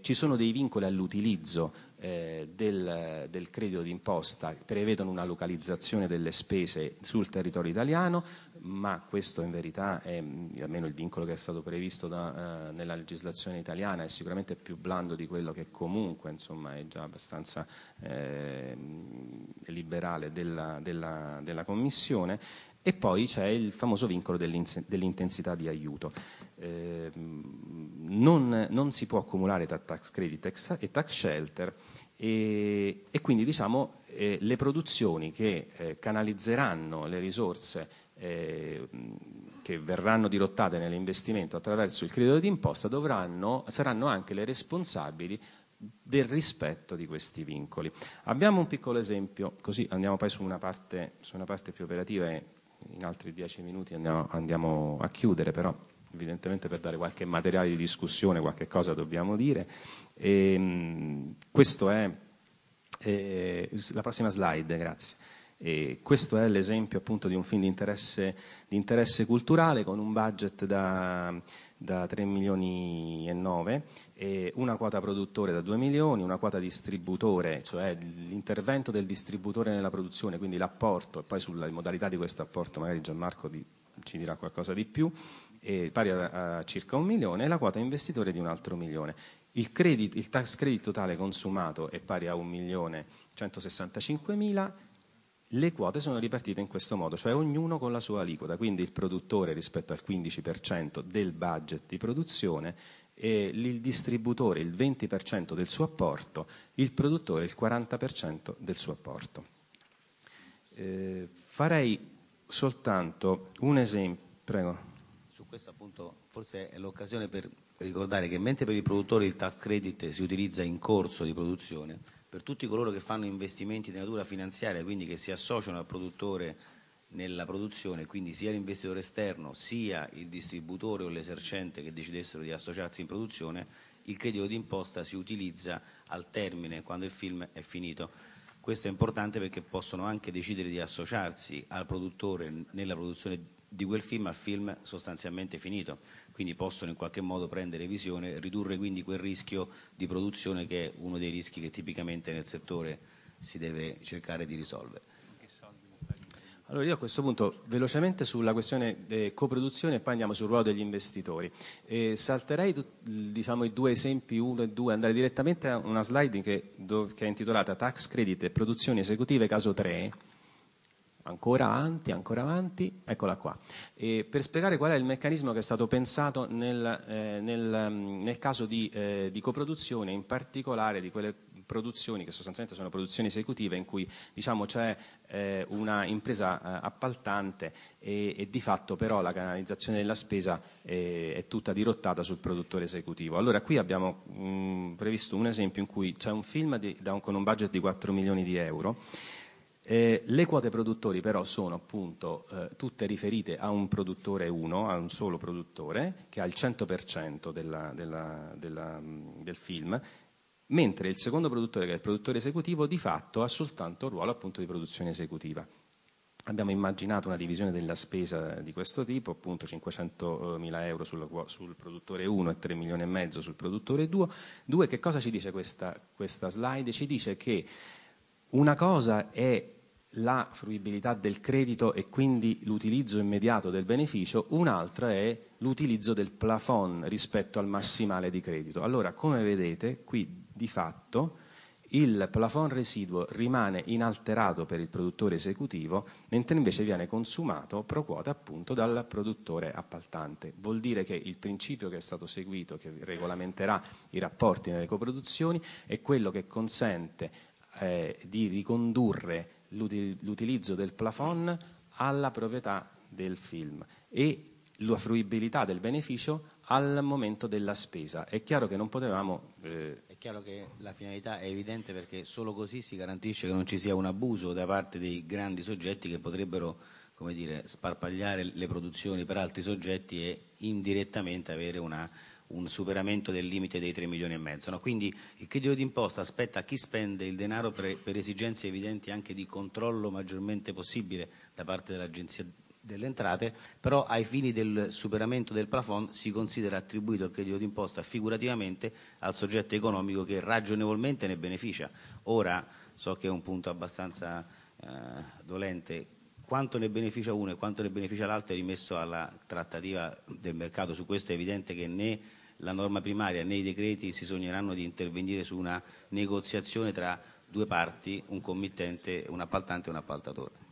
ci sono dei vincoli all'utilizzo eh, del, del, credito d'imposta che prevedono una localizzazione delle spese sul territorio italiano, ma questo in verità è mm, almeno il vincolo che è stato previsto da, eh, nella legislazione italiana, è sicuramente più blando di quello che comunque insomma, è già abbastanza eh, liberale della, della, della Commissione e poi c'è il famoso vincolo dell'intensità di aiuto. Eh, non, non, si può accumulare tra tax credit e tax shelter e, e quindi diciamo, eh, le produzioni che eh, canalizzeranno le risorse eh, che verranno dirottate nell'investimento attraverso il credito d'imposta dovranno, saranno anche le responsabili del rispetto di questi vincoli. Abbiamo un piccolo esempio, così andiamo poi su una parte, su una parte più operativa e in altri dieci minuti andiamo, andiamo a chiudere però evidentemente per dare qualche materiale di discussione, qualche cosa dobbiamo dire. E, ehm, questo è, eh, la prossima slide, grazie. E questo è l'esempio appunto di un film di interesse, di interesse culturale con un budget da, da 3 milioni e 9, e una quota produttore da 2 milioni, una quota distributore, cioè l'intervento del distributore nella produzione, quindi l'apporto, e poi sulla modalità di questo apporto magari Gianmarco di, ci dirà qualcosa di più, pari a, a, circa un milione e la quota investitore di un altro milione. Il, credit, il tax credit totale consumato è pari a 1.165.000, le quote sono ripartite in questo modo, cioè ognuno con la sua aliquota, quindi il produttore rispetto al 15% del budget di produzione e il distributore il 20% del suo apporto, il produttore il 40% del suo apporto. Eh, farei soltanto un esempio. Prego punto forse è l'occasione per ricordare che mentre per i produttori il tax credit si utilizza in corso di produzione, per tutti coloro che fanno investimenti di natura finanziaria, quindi che si associano al produttore nella produzione, quindi sia l'investitore esterno sia il distributore o l'esercente che decidessero di associarsi in produzione, il credito d'imposta si utilizza al termine, quando il film è finito. Questo è importante perché possono anche decidere di associarsi al produttore nella produzione di quel film a film sostanzialmente finito, quindi possono in qualche modo prendere visione, ridurre quindi quel rischio di produzione che è uno dei rischi che tipicamente nel settore si deve cercare di risolvere. Allora io a questo punto velocemente sulla questione eh, coproduzione e poi andiamo sul ruolo degli investitori. Eh, salterei diciamo, i due esempi, uno e due, andare direttamente a una slide che, che è intitolata Tax Credit e Produzioni Esecutive, caso 3 ancora avanti, ancora avanti, eccola qua. E per spiegare qual è il meccanismo che è stato pensato nel, eh, nel, mm, nel caso di, eh, di, coproduzione, in particolare di quelle produzioni che sostanzialmente sono produzioni esecutive in cui diciamo, c'è eh, una impresa eh, appaltante e, e, di fatto però la canalizzazione della spesa eh, è tutta dirottata sul produttore esecutivo. Allora qui abbiamo mh, mm, previsto un esempio in cui c'è un film di, un, con un budget di 4 milioni di euro eh, le quote produttori però sono appunto eh, tutte riferite a un produttore uno, a un solo produttore, che ha il 100% della, della, della, del film, mentre il secondo produttore, che è il produttore esecutivo, di fatto ha soltanto il ruolo appunto di produzione esecutiva. Abbiamo immaginato una divisione della spesa di questo tipo, appunto 500.000 euro sul, sul produttore 1 e 3 milioni e mezzo sul produttore 2. 2 che cosa ci dice questa, questa slide? Ci dice che una cosa è la fruibilità del credito e quindi l'utilizzo immediato del beneficio, un'altra è l'utilizzo del plafond rispetto al massimale di credito. Allora, come vedete, qui di fatto il plafond residuo rimane inalterato per il produttore esecutivo, mentre invece viene consumato pro quota appunto dal produttore appaltante. Vuol dire che il principio che è stato seguito, che regolamenterà i rapporti nelle coproduzioni, è quello che consente eh, di ricondurre l'utilizzo del plafond alla proprietà del film e la fruibilità del beneficio al momento della spesa. È chiaro che non potevamo... Eh... È chiaro che la finalità è evidente perché solo così si garantisce che non ci sia un abuso da parte dei grandi soggetti che potrebbero come dire, sparpagliare le produzioni per altri soggetti e indirettamente avere una un superamento del limite dei 3 milioni e mezzo. No? Quindi il credito d'imposta aspetta a chi spende il denaro per, per, esigenze evidenti anche di controllo maggiormente possibile da parte dell'Agenzia delle entrate, però ai fini del superamento del plafond si considera attribuito il credito d'imposta figurativamente al soggetto economico che ragionevolmente ne beneficia. Ora so che è un punto abbastanza eh, dolente quanto ne beneficia uno e quanto ne beneficia l'altro è rimesso alla trattativa del mercato, su questo è evidente che né la norma primaria né i decreti si sogneranno di intervenire su una negoziazione tra due parti, un committente, un appaltante e un appaltatore.